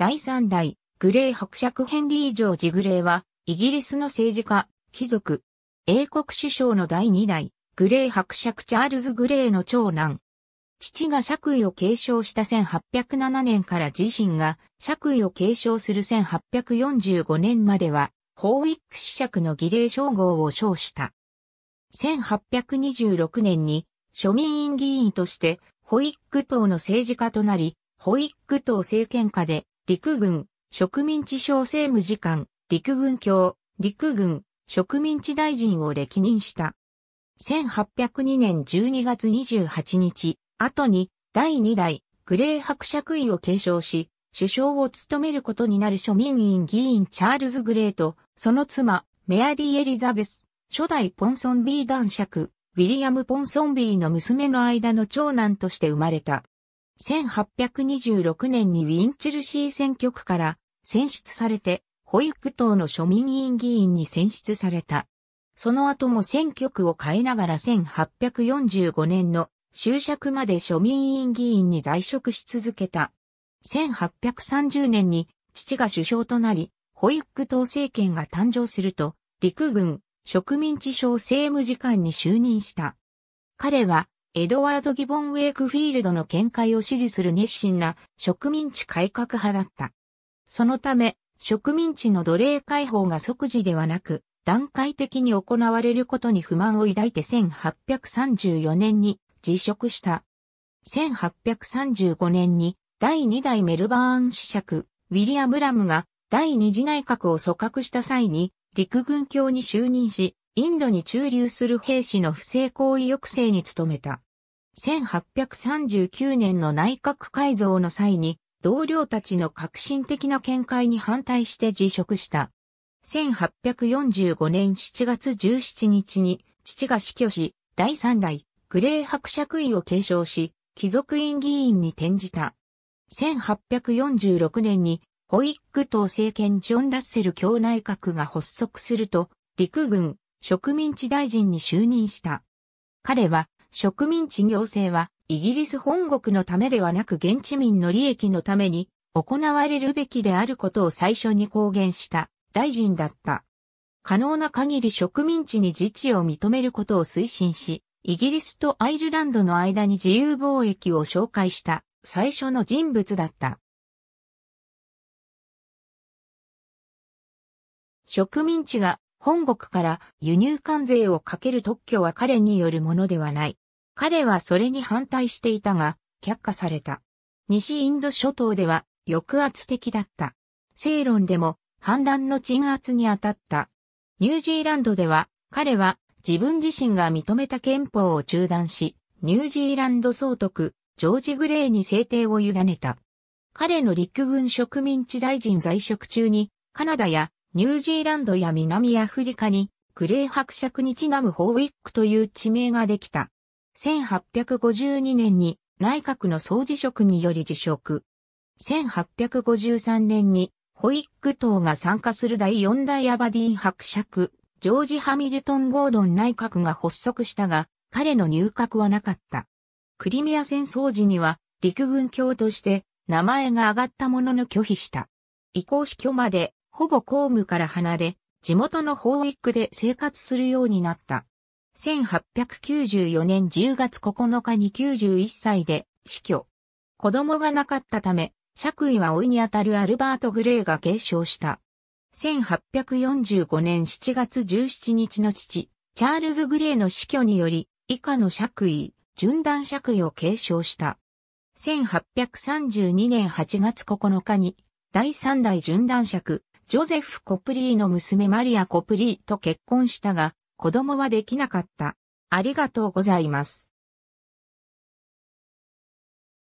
第3代、グレー伯爵ヘンリー・ジョージ・グレーは、イギリスの政治家、貴族、英国首相の第2代、グレー伯爵チャールズ・グレーの長男。父が爵位を継承した1807年から自身が爵位を継承する1845年までは、ホーウィック子爵の儀礼称号を称した。1826年に庶民院議員として、ホイック党の政治家となり、ホイック党政権下で陸軍、植民地省政務次官、陸軍卿、陸軍、植民地大臣を歴任した。1802年12月28日、後に第2代グレー伯爵位を継承し、首相を務めることになる庶民院議員チャールズ・グレーと、その妻、メアリー・エリザベス、初代ポンソンビー男爵、ウィリアム・ポンソンビーの娘の間の長男として生まれた。1826年にウィンチルシー選挙区から選出されて、保育党の庶民委員議員に選出された。その後も選挙区を変えながら1845年の終着まで庶民委員議員に在職し続けた。1830年に父が首相となり、保育党政権が誕生すると、陸軍植民地省政務次官に就任した。彼はエドワード・ギボン・ウェイクフィールドの見解を支持する熱心な植民地改革派だった。そのため、植民地の奴隷解放が即時ではなく、段階的に行われることに不満を抱いて1834年に辞職した。1835年に第2代メルバーン子爵、ウィリアム・ラムが第二次内閣を組閣した際に陸軍卿に就任し、インドに駐留する兵士の不正行為抑制に努めた。1839年の内閣改造の際に、同僚たちの革新的な見解に反対して辞職した。1845年7月17日に、父が死去し、第3代、グレー伯爵位を継承し、貴族院議員に転じた。1846年に、ホイッグ党政権ジョン・ラッセル教内閣が発足すると、陸軍、植民地大臣に就任した。彼は植民地行政は、イギリス本国のためではなく現地民の利益のために、行われるべきであることを最初に公言した大臣だった。可能な限り植民地に自治を認めることを推進し、イギリスとアイルランドの間に自由貿易を紹介した最初の人物だった。植民地が本国から輸入関税をかける特許は彼によるものではない。彼はそれに反対していたが、却下された。西インド諸島では抑圧的だった。正論でも反乱の鎮圧に当たった。ニュージーランドでは彼は自分自身が認めた憲法を中断し、ニュージーランド総督、ジョージ・グレーに制定を委ねた。彼の陸軍植民地大臣在職中に、カナダやニュージーランドや南アフリカにクレー伯爵にちなむホーウィックという地名ができた。1852年に内閣の総辞職により辞職。1853年にホイック党が参加する第4代アバディーン伯爵、ジョージ・ハミルトン・ゴードン内閣が発足したが、彼の入閣はなかった。クリミア戦争時には陸軍卿として名前が挙がったものの拒否した。移行死去までほぼ公務から離れ、地元の法育で生活するようになった。1894年10月9日に91歳で死去。子供がなかったため、爵位は老いにあたるアルバート・グレーが継承した。1845年7月17日の父、チャールズ・グレーの死去により、以下の爵位、順段爵位を継承した。1832年8月9日に、第3代順段爵、ジョゼフ・コプリーの娘マリア・コプリーと結婚したが、子供はできなかった。ありがとうございます。